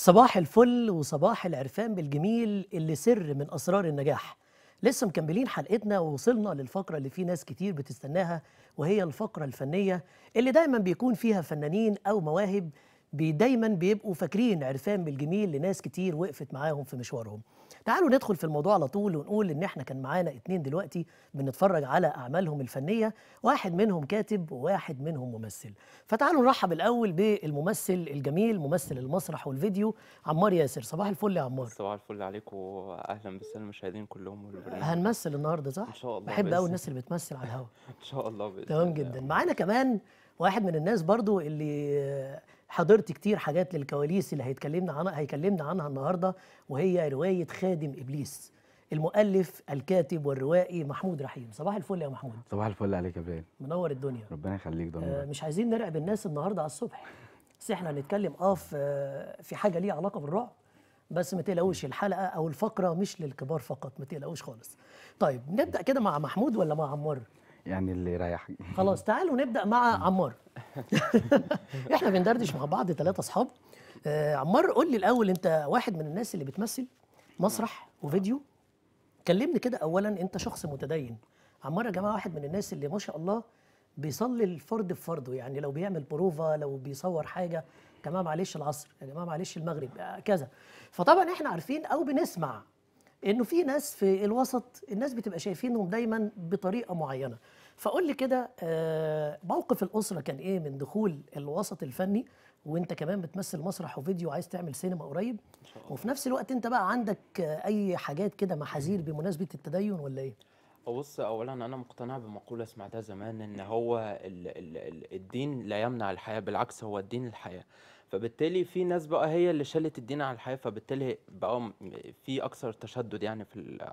صباح الفل وصباح العرفان بالجميل اللي سر من اسرار النجاح لسه مكملين حلقتنا ووصلنا للفقره اللي في ناس كتير بتستناها وهي الفقره الفنيه اللي دايما بيكون فيها فنانين او مواهب بي دايما بيبقوا فاكرين عرفان بالجميل لناس كتير وقفت معاهم في مشوارهم تعالوا ندخل في الموضوع على طول ونقول ان احنا كان معانا اتنين دلوقتي بنتفرج على اعمالهم الفنيه واحد منهم كاتب وواحد منهم ممثل فتعالوا نرحب الاول بالممثل الجميل ممثل المسرح والفيديو عمار ياسر صباح الفل يا عمار صباح الفل عليكم واهلا بالساده المشاهدين كلهم والبرنامج هنمثل النهارده صح ان شاء الله بحب قوي الناس اللي بتمثل على الهوا ان شاء الله باذن تمام جدا معانا كمان واحد من الناس برضو اللي حضرت كتير حاجات للكواليس اللي هيتكلمنا عنها هيكلمنا عنها النهارده وهي روايه خادم ابليس المؤلف الكاتب والروائي محمود رحيم صباح الفل يا محمود صباح الفل عليك يا بلال منور الدنيا ربنا يخليك ضميرك آه مش عايزين نرعب الناس النهارده على الصبح بس احنا هنتكلم اه في في حاجه ليها علاقه بالرعب بس ما تقلقوش الحلقه او الفقره مش للكبار فقط ما تقلقوش خالص طيب نبدا كده مع محمود ولا مع عمار يعني اللي رايح خلاص تعالوا نبدا مع عمار احنا بندردش مع بعض ثلاثه اصحاب آه عمار قول لي الاول انت واحد من الناس اللي بتمثل مسرح وفيديو كلمني كده اولا انت شخص متدين عمار يا جماعه واحد من الناس اللي ما شاء الله بيصلي الفرد بفرضه يعني لو بيعمل بروفا لو بيصور حاجه كمان معلش العصر يا جماعه معلش المغرب آه، كذا فطبعا احنا عارفين او بنسمع انه في ناس في الوسط الناس بتبقى شايفينهم دايما بطريقه معينه فقول لي كده آه، موقف الاسره كان ايه من دخول الوسط الفني وانت كمان بتمثل مسرح وفيديو عايز تعمل سينما قريب وفي نفس الوقت انت بقى عندك اي حاجات كده محاذير بمناسبه التدين ولا ايه بص اولا انا مقتنع بمقوله سمعتها زمان ان هو الدين لا يمنع الحياه بالعكس هو الدين الحياه فبالتالي في ناس بقى هي اللي شالت الدين على الحياه فبالتالي بقى في اكثر تشدد يعني في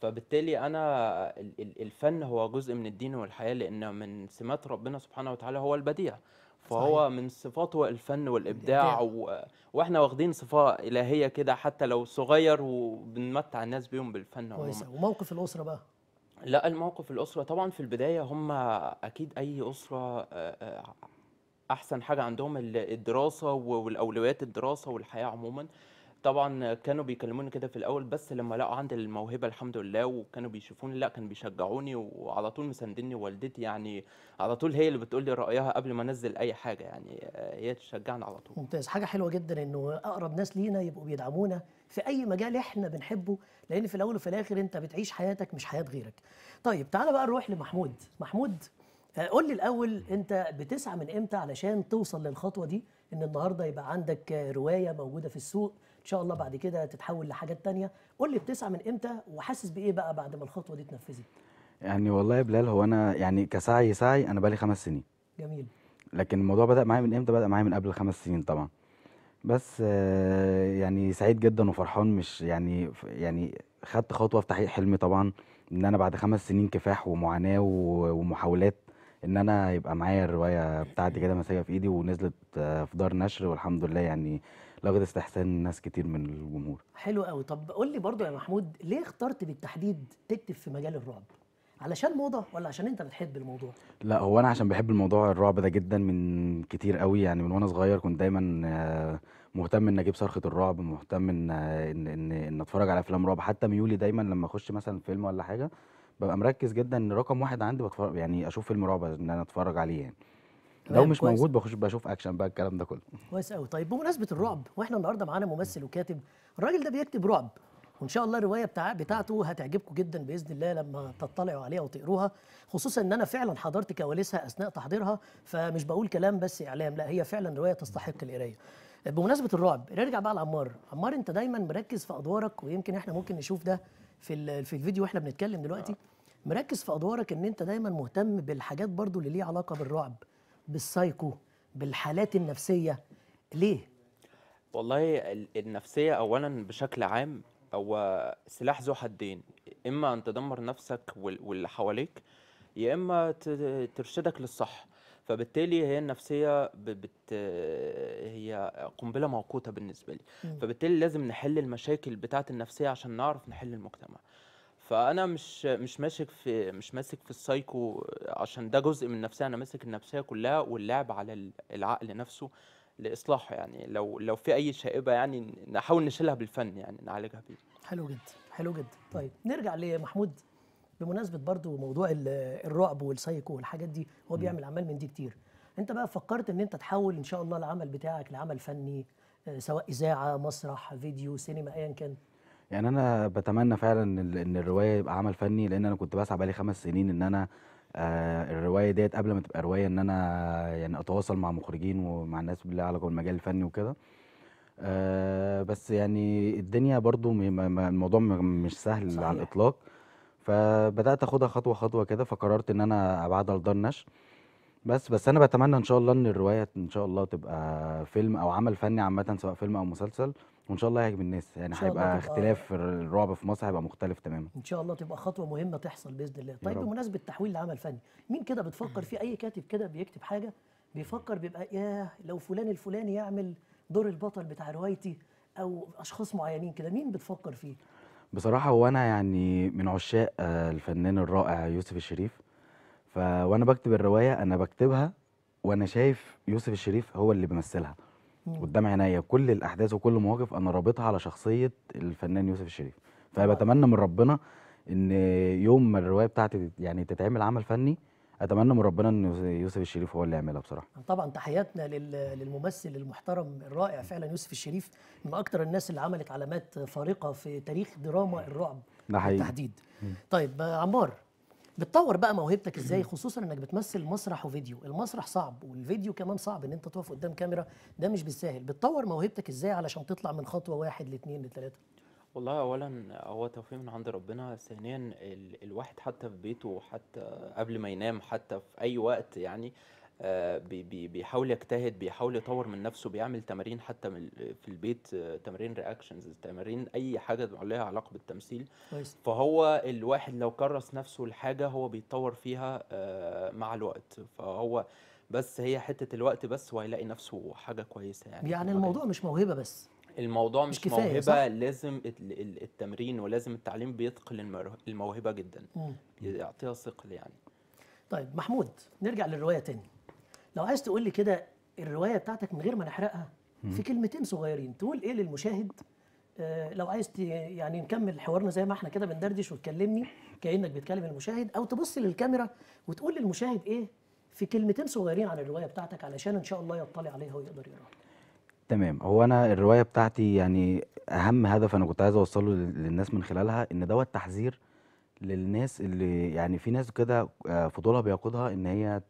فبالتالي انا الفن هو جزء من الدين والحياه لان من سمات ربنا سبحانه وتعالى هو البديع فهو صحيح. من صفاته الفن والابداع و... واحنا واخدين صفه الهيه كده حتى لو صغير وبنمتع الناس بيهم بالفن كويس وموقف الاسره بقى لا الموقف الاسره طبعا في البدايه هم اكيد اي اسره احسن حاجه عندهم الدراسه والاولويات الدراسه والحياه عموما طبعا كانوا بيكلموني كده في الاول بس لما لقوا عندي الموهبه الحمد لله وكانوا بيشوفوني لا كانوا بيشجعوني وعلى طول مساندني والدتي يعني على طول هي اللي بتقول لي رايها قبل ما انزل اي حاجه يعني هي تشجعني على طول ممتاز حاجه حلوه جدا انه اقرب ناس لينا يبقوا بيدعمونا في اي مجال احنا بنحبه لان في الاول وفي الاخر انت بتعيش حياتك مش حياه غيرك طيب تعالى بقى نروح لمحمود محمود فقول لي الاول انت بتسعى من امتى علشان توصل للخطوه دي ان النهارده يبقى عندك روايه موجوده في السوق ان شاء الله بعد كده تتحول لحاجات تانية قول لي بتسعى من امتى وحاسس بايه بقى بعد ما الخطوه دي اتنفذت يعني والله يا بلال هو انا يعني كسعي سعي انا بقالي خمس سنين جميل لكن الموضوع بدا معايا من امتى بدا معايا من قبل خمس سنين طبعا بس آه، يعني سعيد جدا وفرحان مش يعني يعني خدت خطوه في تحقيق حلمي طبعا ان انا بعد خمس سنين كفاح ومعاناه ومحاولات ان انا يبقى معايا الروايه بتاعتي كده ماسكه في ايدي ونزلت آه، في دار نشر والحمد لله يعني لقت استحسان ناس كتير من الجمهور حلو قوي طب قول لي برضو يا محمود ليه اخترت بالتحديد تكتب في مجال الرعب علشان موضه ولا عشان انت بتحب الموضوع لا هو انا عشان بحب الموضوع الرعب ده جدا من كتير قوي يعني من وانا صغير كنت دايما آه، مهتم ان اجيب صرخه الرعب مهتم ان آه، ان ان, إن اتفرج على افلام رعب حتى ميولي دايما لما اخش مثلا فيلم ولا حاجه ببقى مركز جدا ان رقم واحد عندي بتفرج يعني اشوف فيلم رعب ان انا اتفرج عليه يعني لو طيب مش كويس. موجود بخش بشوف اكشن بقى الكلام ده كله كويس قوي طيب بمناسبه الرعب واحنا النهارده معانا ممثل وكاتب الراجل ده بيكتب رعب وان شاء الله الروايه بتاع بتاعته هتعجبكم جدا باذن الله لما تطلعوا عليها وتقروها خصوصا ان انا فعلا حضرت كواليسها اثناء تحضيرها فمش بقول كلام بس اعلام لا هي فعلا روايه تستحق القرايه بمناسبه الرعب نرجع بقى لعمار عمار انت دايما مركز في ادوارك ويمكن احنا ممكن نشوف ده في في الفيديو واحنا بنتكلم دلوقتي آه. مركز في ادوارك ان انت دايما مهتم بالحاجات برضو اللي ليها علاقه بالرعب بالسايكو بالحالات النفسيه ليه والله النفسيه اولا بشكل عام هو سلاح ذو حدين اما ان تدمر نفسك واللي حواليك يا اما ترشدك للصح فبالتالي هي النفسيه بت هي قنبله موقوته بالنسبه لي فبالتالي لازم نحل المشاكل بتاعه النفسيه عشان نعرف نحل المجتمع فانا مش مش ماسك في مش ماسك في السايكو عشان ده جزء من النفسيه انا ماسك النفسيه كلها واللعب على العقل نفسه لاصلاحه يعني لو لو في اي شائبه يعني نحاول نشيلها بالفن يعني نعالجها بيه حلو جدا حلو جدا طيب نرجع لمحمود بمناسبه برضو موضوع الرعب والسايكو والحاجات دي هو بيعمل اعمال من دي كتير انت بقى فكرت ان انت تحول ان شاء الله العمل بتاعك لعمل فني آه، سواء اذاعه مسرح فيديو سينما ايا كان يعني انا بتمنى فعلا ان الروايه يبقى عمل فني لان انا كنت بسعى بقالي خمس سنين ان انا آه الروايه ديت قبل ما تبقى روايه ان انا يعني اتواصل مع مخرجين ومع الناس اللي علاقه بالمجال الفني وكده آه بس يعني الدنيا برضو الموضوع مش سهل صحيح. على الاطلاق فبدأت آخدها خطوة، خطوة كده، فقررت إن أنا ابعدها لدار نشر، بس، بس أنا بتمنى إن شاء الله إن الرواية إن شاء الله تبقى فيلم أو عمل فني عامةً سواء فيلم أو مسلسل، وإن شاء الله هيعجب الناس، يعني هيبقى تبقى اختلاف في الرعب في مصر هيبقى مختلف تمامًا. إن شاء الله تبقى خطوة مهمة تحصل بإذن الله. طيب بمناسبة التحويل لعمل فني، مين كده بتفكر فيه أي كاتب كده بيكتب حاجة بيفكر بيبقى ياه لو فلان الفلاني يعمل دور البطل بتاع روايتي أو أشخاص معينين كده، مين بتفكر فيه؟ بصراحة هو أنا يعني من عشاق آه، الفنان الرائع يوسف الشريف ف وأنا الرواية أنا بكتبها وأنا شايف يوسف الشريف هو اللي بيمثلها قدام عينيا كل الأحداث وكل المواقف أنا رابطها على شخصية الفنان يوسف الشريف فبتمنى من ربنا إن يوم ما الرواية بتاعتي يعني تتعمل عمل فني اتمنى من ربنا ان يوسف الشريف هو اللي يعملها بصراحه طبعا تحياتنا للممثل المحترم الرائع فعلا يوسف الشريف من اكتر الناس اللي عملت علامات فارقه في تاريخ دراما الرعب بالتحديد طيب عمار بتطور بقى موهبتك ازاي خصوصا انك بتمثل مسرح وفيديو المسرح صعب والفيديو كمان صعب ان انت تقف قدام كاميرا ده مش بالساهل بتطور موهبتك ازاي علشان تطلع من خطوه واحد لاثنين لثلاثه والله اولا هو توفيق من عند ربنا ثانيا ال- الواحد حتى في بيته حتى قبل ما ينام حتى في اي وقت يعني آه، بي- بي- بيحاول يجتهد بيحاول يطور من نفسه بيعمل تمارين حتى من في البيت آه، تمارين رياكشنز تمارين اي حاجه لها علاقه بالتمثيل فهو الواحد لو كرس نفسه لحاجة هو بيتطور فيها آه، مع الوقت فهو بس هي حتة الوقت بس وهيلاقي نفسه حاجة كويسة يعني يعني الموضوع مش موهبة بس الموضوع مش, مش كفاية موهبه صح؟ لازم التمرين ولازم التعليم بيثقل الموهبه جدا يعطيها ثقل يعني طيب محمود نرجع للروايه تاني لو عايز تقول لي كده الروايه بتاعتك من غير ما نحرقها في كلمتين صغيرين تقول ايه للمشاهد آه، لو عايز يعني نكمل حوارنا زي ما احنا كده بندردش وتكلمني كانك بتكلم المشاهد او تبص للكاميرا وتقول للمشاهد ايه في كلمتين صغيرين عن الروايه بتاعتك علشان ان شاء الله يطلع عليها ويقدر يقراها تمام، هو أنا الرواية بتاعتي يعني أهم هدف أنا كنت عايز أوصّله للناس من خلالها، إن دوت تحذير للناس اللي يعني في ناس كده آه، فضولها بيقودها إن هي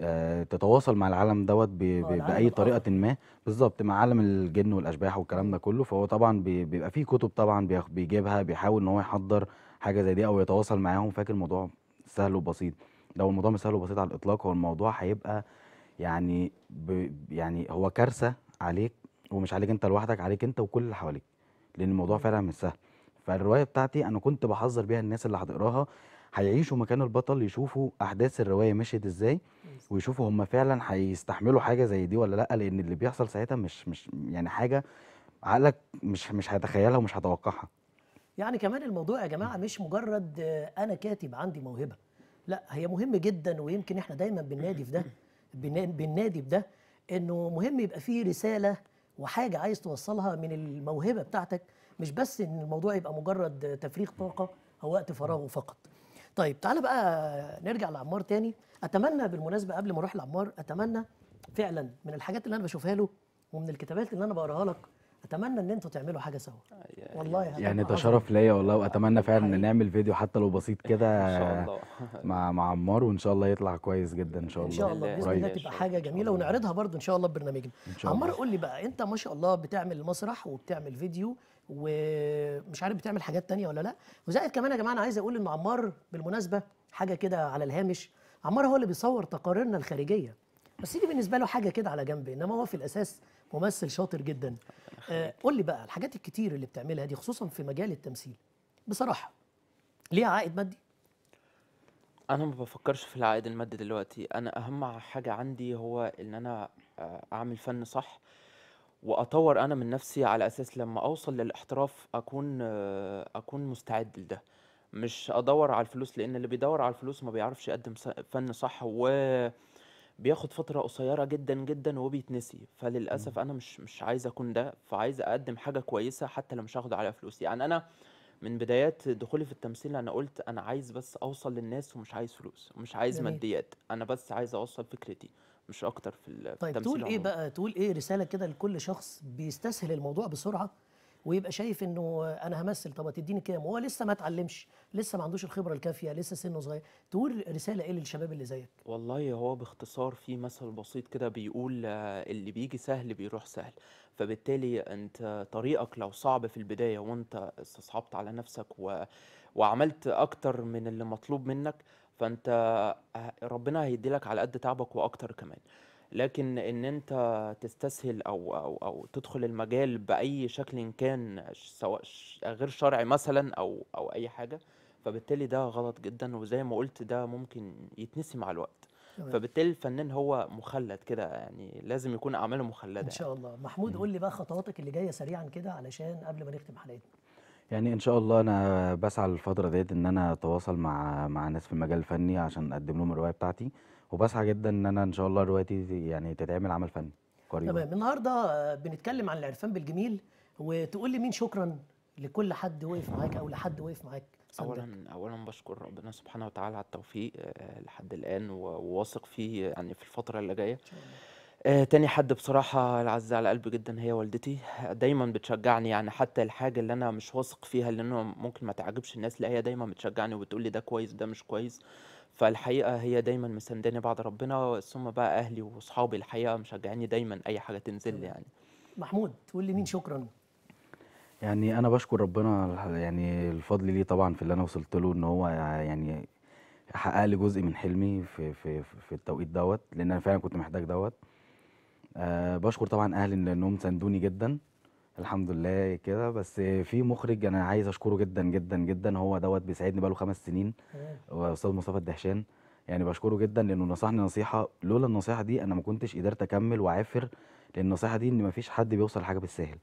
آه، تتواصل مع العالم دوت بأي آه. طريقةٍ ما بالظبط مع عالم الجِن والأشباح والكلام ده كلّه، فهو طبعًا بيبقى في كُتب طبعًا بيجيبها بيحاول إن هو يحضّر حاجة زي دي أو يتواصل معاهم، فاكر الموضوع سهل وبسيط، لو الموضوع مش سهل وبسيط على الإطلاق، هو الموضوع هيبقى يعني ب يعني هو كارثة عليك ومش عليك أنت لوحدك، عليك أنت وكل اللي حواليك، لأن الموضوع فعلًا مش سهل. فالرواية بتاعتي أنا كنت بحذر بيها الناس اللي هتقراها، هيعيشوا مكان البطل، يشوفوا أحداث الرواية مشيت إزاي، ويشوفوا هم فعلًا هيستحملوا حاجة زي دي ولا لأ، لأن اللي بيحصل ساعتها مش مش يعني حاجة عقلك مش مش هيتخيلها ومش هيتوقعها. يعني كمان الموضوع يا جماعة مش مجرد أنا كاتب عندي موهبة، لأ هي مهم جدًا ويمكن إحنا دايمًا بننادي في ده. بالنادي بده انه مهم يبقى فيه رساله وحاجه عايز توصلها من الموهبه بتاعتك مش بس ان الموضوع يبقى مجرد تفريغ طاقه او وقت فراغه فقط. طيب تعالى بقى نرجع لعمار تاني اتمنى بالمناسبه قبل ما اروح لعمار اتمنى فعلا من الحاجات اللي انا بشوفها له ومن الكتابات اللي انا بقراها لك اتمنى ان انتوا تعملوا حاجه سوا آه، والله يعني, يعني ده شرف ليا والله آه، واتمنى فعلا ان نعمل فيديو حتى لو بسيط كده ان شاء الله مع مع عمار وان شاء الله يطلع كويس جدا ان شاء الله ان شاء الله باذن الله تبقى حاجه جميله ونعرضها برضو ان شاء الله ببرنامجنا عمار قول لي بقى انت ما شاء الله بتعمل مسرح وبتعمل فيديو ومش عارف بتعمل حاجات تانية ولا لا وزائد كمان يا جماعه انا عايز اقول ان عمار بالمناسبه حاجه كده على الهامش عمار هو اللي بيصور تقاريرنا الخارجيه بس دي بالنسبه له حاجه كده على جنب انما هو في الاساس ممثل شاطر جدا آه قول لي بقى الحاجات الكتير اللي بتعملها دي خصوصا في مجال التمثيل بصراحه ليها عائد مادي انا ما بفكرش في العائد المادي دلوقتي انا اهم حاجه عندي هو ان انا آه، اعمل فن صح واطور انا من نفسي على اساس لما اوصل للاحتراف اكون آه، اكون مستعد لده مش ادور على الفلوس لان اللي بيدور على الفلوس ما بيعرفش يقدم فن صح و بياخد فترة قصيرة جدا جدا وبيتنسي فللأسف أنا مش مش عايز أكون ده فعايز أقدم حاجة كويسة حتى لو مش هاخد عليها فلوس يعني أنا من بدايات دخولي في التمثيل أنا قلت أنا عايز بس أوصل للناس ومش عايز فلوس ومش عايز جميل. ماديات أنا بس عايز أوصل فكرتي مش أكتر في طيب التمثيل طيب تقول إيه بقى تقول إيه رسالة كده لكل شخص بيستسهل الموضوع بسرعة ويبقى شايف انه انا همثل طب هتديني كام هو لسه ما اتعلمش لسه ما عندوش الخبره الكافيه لسه سنه صغير تقول رساله ايه للشباب اللي زيك والله هو باختصار في مثل بسيط كده بيقول آه، اللي بيجي سهل بيروح سهل فبالتالي انت طريقك لو صعب في البدايه وانت استصعبت على نفسك و... وعملت اكتر من اللي مطلوب منك فانت آه، ربنا هيديلك على قد تعبك واكتر كمان لكن ان انت تستسهل او او او تدخل المجال باي شكل كان سواء غير شرعي مثلا او او اي حاجه فبالتالي ده غلط جدا وزي ما قلت ده ممكن يتنسي مع الوقت فبالتالي الفنان هو مخلد كده يعني لازم يكون اعماله مخلده ان يعني. شاء الله محمود قول لي بقى خطواتك اللي جايه سريعا كده علشان قبل ما نختم حلقتنا يعني ان شاء الله انا بسعى الفتره ديت ان انا اتواصل مع مع ناس في المجال الفني عشان اقدم لهم الروايه بتاعتي وبسعى جدا ان انا ان شاء الله روايتي يعني تتعمل عمل فني قريبا تمام النهارده بنتكلم عن العرفان بالجميل وتقول لي مين شكرا لكل حد وقف معاك او لحد وقف معاك اولا اولا بشكر ربنا سبحانه وتعالى على التوفيق آه، لحد الان وواثق فيه يعني في الفتره اللي جايه آه تاني حد بصراحة العزة على قلبي جدًا هي والدتي، دايمًا بتشجّعني يعني حتى الحاجة اللي أنا مش واثق فيها اللي أنا ممكن ما تعجبش الناس، لأ هي دايمًا بتشجّعني وبتقولي ده كويس ده مش كويس، فالحقيقة هي دايمًا مسانداني بعد ربنا، ثم بقى أهلي وصحابي الحقيقة مشجّعينّي دايمًا أي حاجة تنزل لي يعني. محمود تقول مين شكرًا؟ يعني أنا بشكر ربنا يعني الفضل ليه طبعًا في اللي أنا وصلت له، إن هو يعني حقّق لي جزء من حلمي في في في التوقيت دوت لإن أنا فعلًا كنت محتاج دوت أه بشكر طبعا اهلي لانهم ساندوني جدا الحمد لله كده بس في مخرج انا عايز اشكره جدا جدا جدا هو دوت بيساعدني بقاله خمس سنين استاذ مصطفى الدهشان يعني بشكره جدا لانه نصحني نصيحه لولا النصيحه دي انا ما كنتش قدرت اكمل واعفر لان النصيحه دي ان ما فيش حد بيوصل لحاجه بالساهل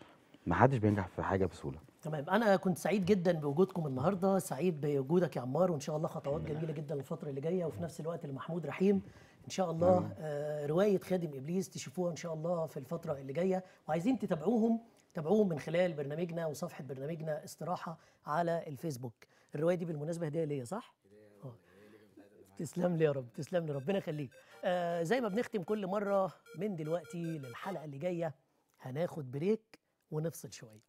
ما حدش بينجح في حاجه بسهوله تمام انا كنت سعيد جدا بوجودكم النهارده سعيد بوجودك يا عمار وان شاء الله خطوات جميله جدا الفتره اللي جايه وفي نفس الوقت لمحمود رحيم ان شاء الله آه روايه خادم ابليس تشوفوها ان شاء الله في الفتره اللي جايه وعايزين تتابعوهم تابعوهم من خلال برنامجنا وصفحه برنامجنا استراحه على الفيسبوك الروايه دي بالمناسبه هديه ليا صح آه. تسلم لي يا رب تسلم لي ربنا يخليك آه زي ما بنختم كل مره من دلوقتي للحلقه اللي جايه هناخد بريك ونفصل شويه